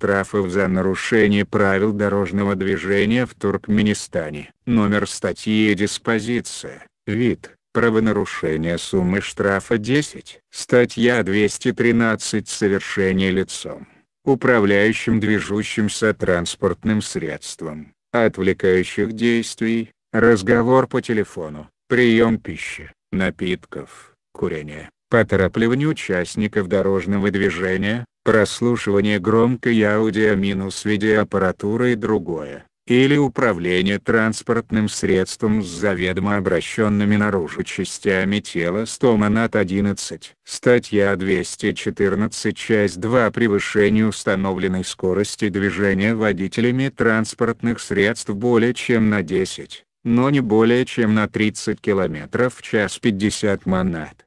штрафов за нарушение правил дорожного движения в Туркменистане. Номер статьи и диспозиция, вид, правонарушение суммы штрафа 10. Статья 213 «Совершение лицом, управляющим движущимся транспортным средством, отвлекающих действий, разговор по телефону, прием пищи, напитков, курение» поторапливанию участников дорожного движения, прослушивание громкой аудио-видеоаппаратуры и другое, или управление транспортным средством с заведомо обращенными наружу частями тела Стоманат 11. Статья 214 часть 2 Превышение установленной скорости движения водителями транспортных средств более чем на 10 но не более чем на 30 км в час 50 манат.